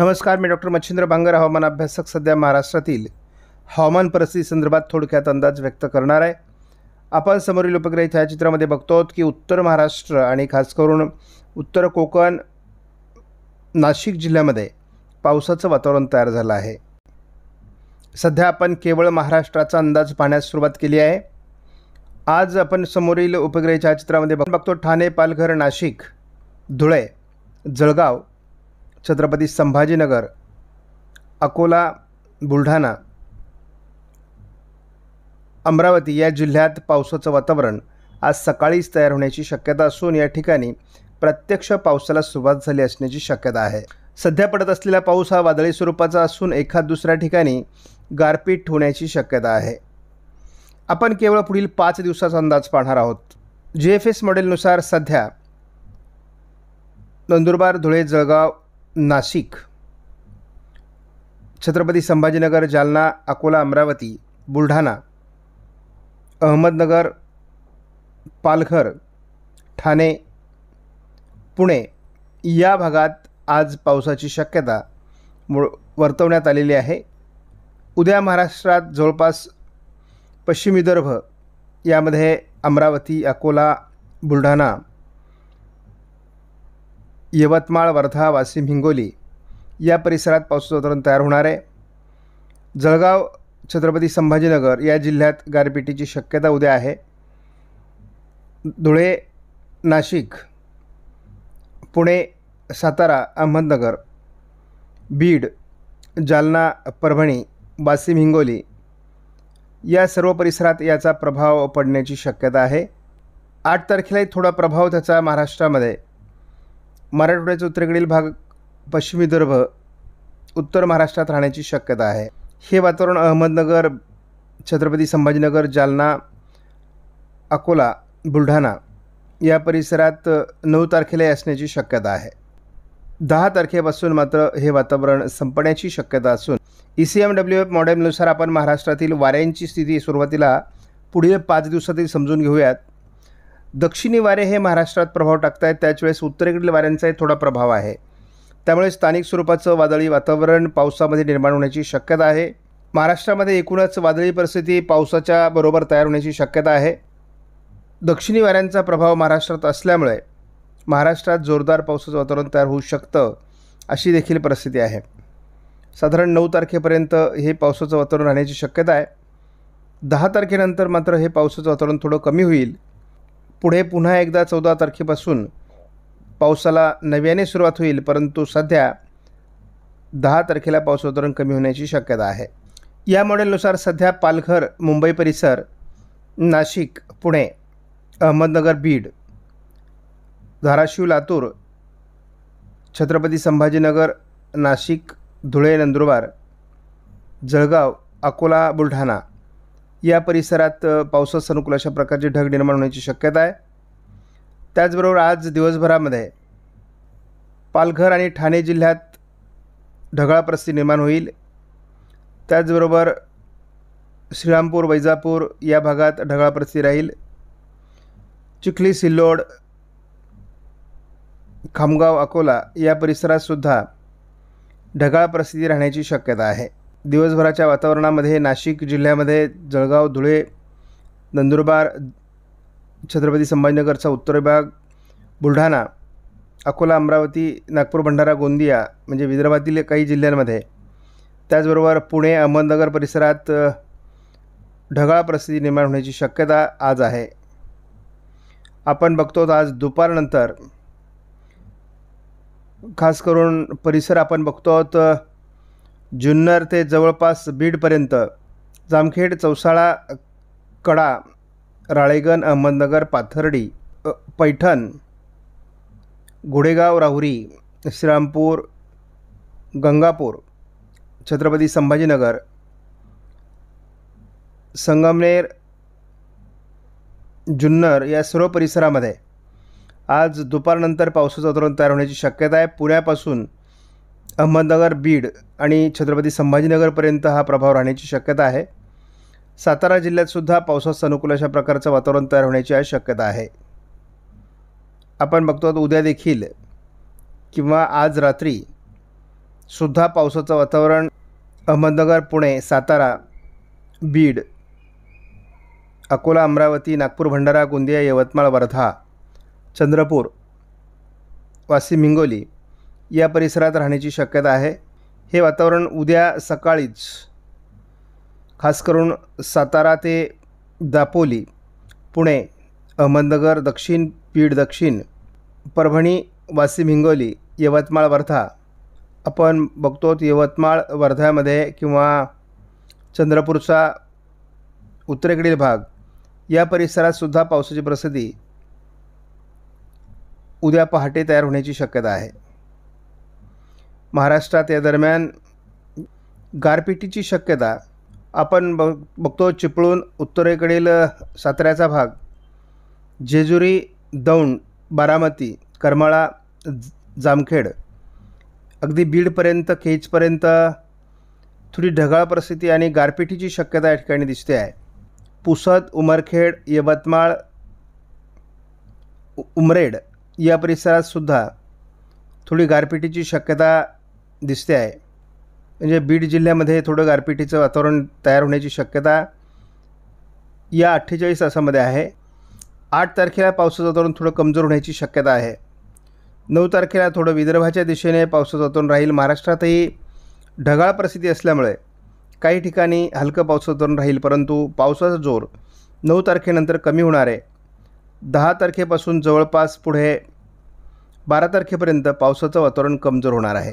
नमस्कार मी डॉक्टर मच्छिंद्र बांगर हवामान अभ्यासक सध्या महाराष्ट्रातील हवामान परिस्थितीसंदर्भात थोडक्यात अंदाज व्यक्त करणार आहे आपण समोरील उपग्रह छायाचित्रामध्ये बघतो आहोत की उत्तर महाराष्ट्र आणि खास करून उत्तर कोकण नाशिक जिल्ह्यामध्ये पावसाचं वातावरण तयार झालं आहे सध्या आपण केवळ महाराष्ट्राचा अंदाज पाहण्यास सुरुवात केली आहे आज आपण समोरील उपग्रह छायाचित्रामध्ये बघतो ठाणे पालघर नाशिक धुळे जळगाव छत्रपती संभाजीनगर अकोला बुलढाणा अमरावती या जिल्ह्यात पावसाचं वातावरण आज सकाळीच तयार होण्याची शक्यता असून या ठिकाणी प्रत्यक्ष पावसाला सुरुवात झाली असण्याची शक्यता आहे सध्या पडत असलेला पाऊस हा वादळी स्वरूपाचा असून एखाद दुसऱ्या ठिकाणी गारपीट होण्याची शक्यता आहे आपण केवळ पुढील पाच दिवसाचा अंदाज पाहणार आहोत जी एफ एस मॉडेलनुसार सध्या नंदुरबार धुळे जळगाव नाशिक छत्रपती संभाजीनगर जालना अकोला अमरावती बुलढाणा अहमदनगर पालघर ठाणे पुणे या भागात आज पावसाची शक्यता मुळ वर्तवण्यात आलेली आहे उद्या महाराष्ट्रात जवळपास पश्चिम विदर्भ यामध्ये अमरावती अकोला बुलढाणा यवतमाळ वर्धा वाशिम हिंगोली या परिसरात पावसाचं वातावरण तयार होणार आहे जळगाव छत्रपती संभाजीनगर या जिल्ह्यात गारपिटीची शक्यता उद्या आहे धुळे नाशिक पुणे सातारा अहमदनगर बीड जालना परभणी वाशिम हिंगोली या सर्व परिसरात याचा प्रभाव पडण्याची शक्यता आहे आठ तारखेलाही थोडा प्रभाव त्याचा महाराष्ट्रामध्ये मराठवाड्याचे उत्तरेकडील भाग पश्चिम विदर्भ उत्तर महाराष्ट्रात राहण्याची शक्यता आहे हे वातावरण अहमदनगर छत्रपती संभाजीनगर जालना अकोला बुलढाणा या परिसरात नऊ तारखेला असण्याची शक्यता आहे दहा तारखेपासून मात्र हे वातावरण संपण्याची शक्यता असून E C M W F मॉडेलनुसार आपण महाराष्ट्रातील वाऱ्यांची स्थिती सुरुवातीला पुढील पाच दिवसातील समजून घेऊयात दक्षिणी वारे हे महाराष्ट्रात प्रभाव टाकत आहेत त्याचवेळेस उत्तरेकडील वाऱ्यांचाही थोडा प्रभाव आहे त्यामुळे स्थानिक स्वरूपाचं वादळी वातावरण पावसामध्ये निर्माण होण्याची शक्यता आहे महाराष्ट्रामध्ये एकूणच वादळी परिस्थिती पावसाच्या बरोबर तयार होण्याची शक्यता आहे दक्षिणी वाऱ्यांचा प्रभाव महाराष्ट्रात असल्यामुळे महाराष्ट्रात जोरदार पावसाचं वातावरण तयार होऊ शकतं अशी देखील परिस्थिती आहे साधारण नऊ तारखेपर्यंत हे पावसाचं वातावरण राहण्याची शक्यता आहे दहा तारखेनंतर मात्र हे पावसाचं वातावरण थोडं कमी होईल पुढे पुन्हा एकदा चौदा तारखेपासून पावसाला नव्याने सुरुवात होईल परंतु सध्या दहा तारखेला वातावरण कमी होण्याची शक्यता आहे या मॉडेलनुसार सध्या पालघर मुंबई परिसर नाशिक पुणे अहमदनगर बीड धाराशिव लातूर छत्रपती संभाजीनगर नाशिक धुळे नंदुरबार जळगाव अकोला बुलढाणा या परिसरात पावसास अनुकूल अशा प्रकारचे ढग निर्माण होण्याची शक्यता आहे त्याचबरोबर आज दिवसभरामध्ये पालघर आणि ठाणे जिल्ह्यात ढगाळ परिस्थिती निर्माण होईल त्याचबरोबर श्रीरामपूर वैजापूर या भागात ढगाळ परिस्थिती राहील चिखली सिल्लोड खामगाव अकोला या परिसरातसुद्धा ढगाळ परिस्थिती राहण्याची शक्यता आहे दिवसभराच्या वातावरणामध्ये नाशिक जिल्ह्यामध्ये जळगाव धुळे नंदुरबार छत्रपती संभाजीनगरचा उत्तर भाग बुलढाणा अकोला अमरावती नागपूर भंडारा गोंदिया म्हणजे विदर्भातील काही जिल्ह्यांमध्ये त्याचबरोबर पुणे अहमदनगर परिसरात ढगाळ परिस्थिती निर्माण होण्याची शक्यता आज आहे आपण बघतो आज दुपारनंतर खास करून परिसर आपण बघतो जुन्नर ते जवळपास बीडपर्यंत जामखेड चौसाळा कडा राळेगण अहमदनगर पाथर्डी पैठण घोडेगाव राहुरी श्रीरामपूर गंगापूर छत्रपती संभाजीनगर संगमनेर जुन्नर या सर्व परिसरामध्ये आज दुपारनंतर पावसाचं धोरण तयार होण्याची शक्यता आहे पुण्यापासून अहमदनगर बीड आणि छत्रपती संभाजीनगरपर्यंत हा प्रभाव राहण्याची शक्यता आहे सातारा जिल्ह्यातसुद्धा पावसास अनुकूल अशा प्रकारचं वातावरण तयार होण्याची आज शक्यता आहे आपण बघतो आहोत उद्या देखील किंवा आज रात्री सुद्धा पावसाचं वातावरण अहमदनगर पुणे सातारा बीड अकोला अमरावती नागपूर भंडारा गोंदिया यवतमाळ वर्धा चंद्रपूर वाशिम हिंगोली या परिसरात राहण्याची शक्यता आहे हे वातावरण उद्या सकाळीच खास करून सातारा ते दापोली पुणे अहमदनगर दक्षिण पीड दक्षिण परभणी वाशिम हिंगोली यवतमाळ वर्धा आपण बघतो यवतमाळ वर्ध्यामध्ये किंवा चंद्रपूरचा उत्तरेकडील भाग या परिसरात सुद्धा पावसाची प्रसिद्धी उद्या पहाटे तयार होण्याची शक्यता आहे महाराष्ट्रात या दरम्यान गारपिटीची शक्यता आपण बघ बघतो चिपळूण उत्तरेकडील साताऱ्याचा भाग जेजुरी दौंड बारामती करमाळा जामखेड अगदी बीडपर्यंत केजपर्यंत थोडी ढगाळ परिस्थिती आणि गारपिटीची शक्यता या ठिकाणी दिसते आहे पुसद उमरखेड यवतमाळ उमरेड या परिसरातसुद्धा थोडी गारपिटीची शक्यता दिसते आहे म्हणजे बीड जिल्ह्यामध्ये थोडं गारपिटीचं वातावरण तयार होण्याची शक्यता या अठ्ठेचाळीस तासामध्ये आहे आठ तारखेला पावसाचं वातावरण थोडं कमजोर होण्याची शक्यता आहे नऊ तारखेला थोडं विदर्भाच्या दिशेने पावसाचं वातावरण राहील महाराष्ट्रातही ढगाळ परिस्थिती असल्यामुळे काही ठिकाणी हलकं पावसाचं वातावरण राहील परंतु पावसाचा जोर नऊ तारखेनंतर कमी होणार आहे दहा तारखेपासून जवळपास पुढे बारा तारखेपर्यंत पावसाचं वातावरण कमजोर होणार आहे